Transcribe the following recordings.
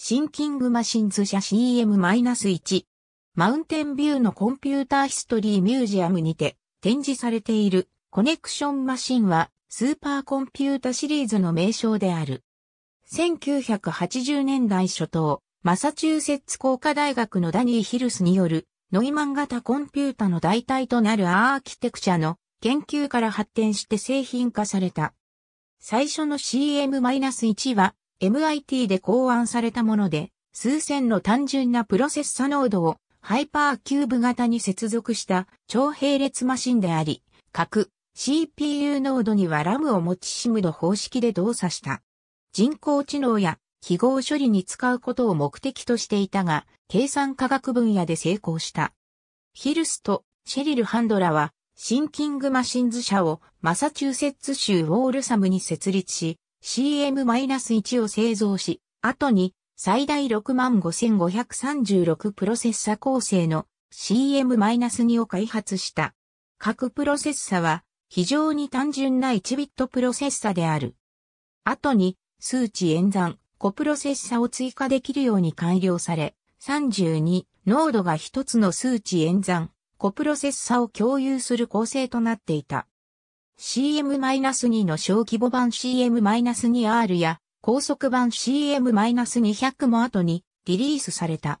シンキングマシンズ社 CM-1 マウンテンビューのコンピューターヒストリーミュージアムにて展示されているコネクションマシンはスーパーコンピュータシリーズの名称である。1980年代初頭、マサチューセッツ工科大学のダニー・ヒルスによるノイマン型コンピュータの代替となるアーキテクチャの研究から発展して製品化された。最初の CM-1 は MIT で考案されたもので、数千の単純なプロセッサノードをハイパーキューブ型に接続した超並列マシンであり、各 CPU ノードにはラムを持ち SIM の方式で動作した。人工知能や記号処理に使うことを目的としていたが、計算科学分野で成功した。ヒルスとシェリル・ハンドラは、シンキングマシンズ社をマサチューセッツ州ウォールサムに設立し、CM-1 を製造し、後に最大65,536プロセッサ構成の CM-2 を開発した。各プロセッサは非常に単純な1ビットプロセッサである。後に数値演算、コプロセッサを追加できるように改良され、32、濃度が一つの数値演算、コプロセッサを共有する構成となっていた。CM-2 の小規模版 CM-2R や高速版 CM-200 も後にリリースされた。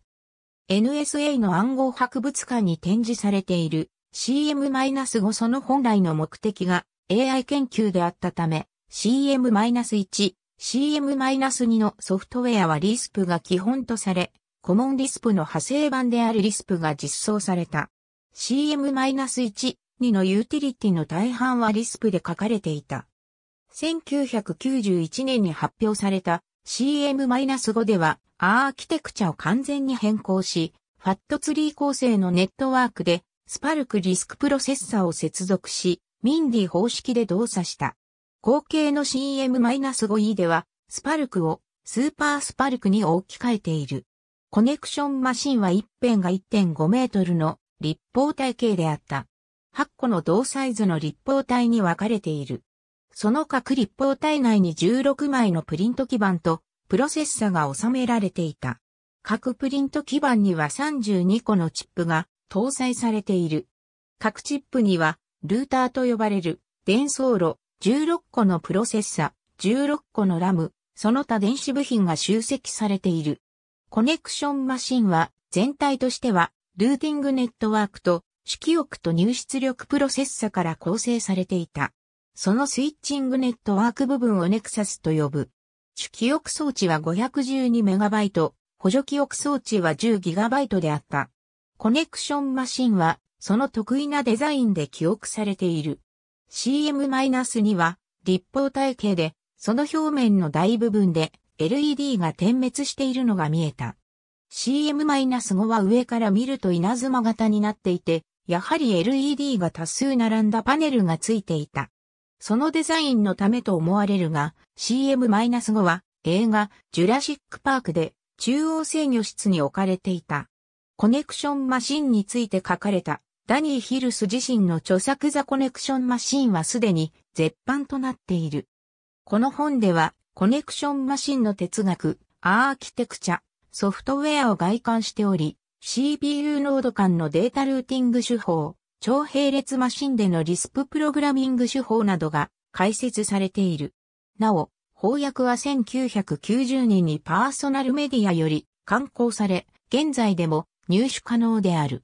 NSA の暗号博物館に展示されている CM-5 その本来の目的が AI 研究であったため CM-1、CM-2 のソフトウェアはリスプが基本とされ、コモンリスプの派生版であるリスプが実装された。CM-1、2のユーティリティの大半はリスプで書かれていた。1991年に発表された CM-5 ではアーキテクチャを完全に変更し、ファットツリー構成のネットワークでスパルクリスクプロセッサを接続し、ミンディ方式で動作した。後継の CM-5E では、スパルクをスーパースパルクに置き換えている。コネクションマシンは一辺が1.5メートルの立方体系であった。8個の同サイズの立方体に分かれている。その各立方体内に16枚のプリント基板とプロセッサが収められていた。各プリント基板には32個のチップが搭載されている。各チップにはルーターと呼ばれる伝送路、16個のプロセッサ、16個のラム、その他電子部品が集積されている。コネクションマシンは全体としてはルーティングネットワークと色憶と入出力プロセッサから構成されていた。そのスイッチングネットワーク部分をネクサスと呼ぶ。主記憶装置は 512MB、補助記憶装置は 10GB であった。コネクションマシンは、その得意なデザインで記憶されている。CM-2 は、立方体系で、その表面の大部分で LED が点滅しているのが見えた。CM-5 は上から見ると稲妻型になっていて、やはり LED が多数並んだパネルがついていた。そのデザインのためと思われるが、CM-5 は映画ジュラシックパークで中央制御室に置かれていた。コネクションマシンについて書かれたダニー・ヒルス自身の著作ザ・コネクションマシンはすでに絶版となっている。この本ではコネクションマシンの哲学、アーキテクチャ、ソフトウェアを外観しており、CPU ノード間のデータルーティング手法、超並列マシンでのリスププログラミング手法などが解説されている。なお、翻訳は1990年にパーソナルメディアより刊行され、現在でも入手可能である。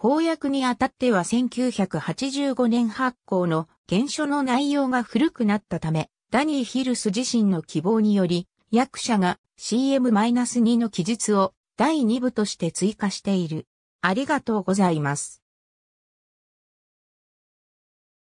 翻訳にあたっては1985年発行の原書の内容が古くなったため、ダニー・ヒルス自身の希望により、役者が CM-2 の記述を第2部として追加している。ありがとうございます。